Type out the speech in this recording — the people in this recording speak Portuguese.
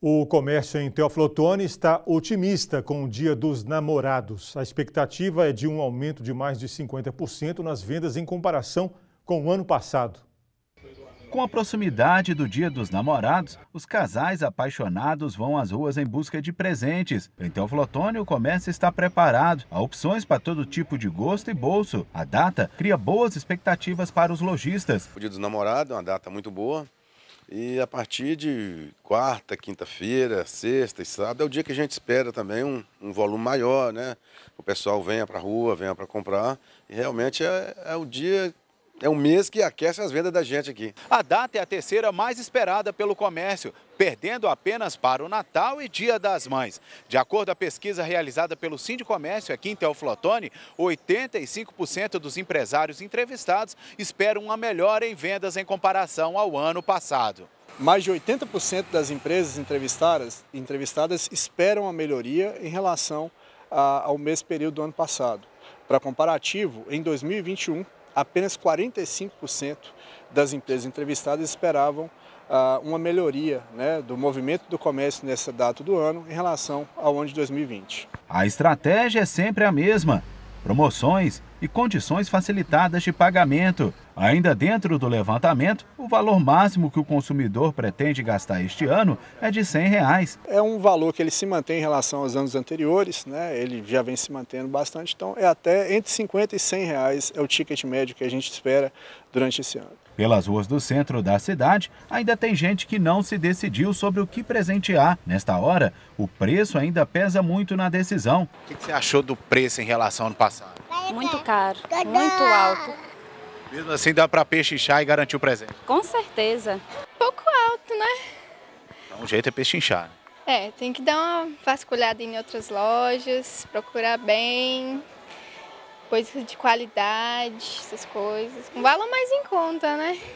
O comércio em Teófilo Otoni está otimista com o Dia dos Namorados. A expectativa é de um aumento de mais de 50% nas vendas em comparação com o ano passado. Com a proximidade do Dia dos Namorados, os casais apaixonados vão às ruas em busca de presentes. Em Teófilo Otoni, o comércio está preparado. Há opções para todo tipo de gosto e bolso. A data cria boas expectativas para os lojistas. O Dia dos Namorados é uma data muito boa e a partir de quarta, quinta-feira, sexta e sábado é o dia que a gente espera também um, um volume maior, né? O pessoal venha para a rua, venha para comprar. E realmente é, é o dia é um mês que aquece as vendas da gente aqui. A data é a terceira mais esperada pelo comércio, perdendo apenas para o Natal e Dia das Mães. De acordo com a pesquisa realizada pelo Comércio aqui em Teoflotone, 85% dos empresários entrevistados esperam uma melhora em vendas em comparação ao ano passado. Mais de 80% das empresas entrevistadas, entrevistadas esperam a melhoria em relação a, ao mesmo período do ano passado. Para comparativo, em 2021, apenas 45% das empresas entrevistadas esperavam ah, uma melhoria né, do movimento do comércio nessa data do ano em relação ao ano de 2020. A estratégia é sempre a mesma: promoções e condições facilitadas de pagamento. Ainda dentro do levantamento, o valor máximo que o consumidor pretende gastar este ano é de R$ 100. Reais. É um valor que ele se mantém em relação aos anos anteriores, né? ele já vem se mantendo bastante, então é até entre 50 e 100 reais é o ticket médio que a gente espera durante esse ano. Pelas ruas do centro da cidade, ainda tem gente que não se decidiu sobre o que presentear. Nesta hora, o preço ainda pesa muito na decisão. O que você achou do preço em relação ao ano passado? muito caro, muito alto. Mesmo assim dá para pechinchar e garantir o presente? Com certeza. Pouco alto, né? Então o jeito é pechinchar. Né? É, tem que dar uma vasculhada em outras lojas, procurar bem, coisas de qualidade, essas coisas. Um valor mais em conta, né?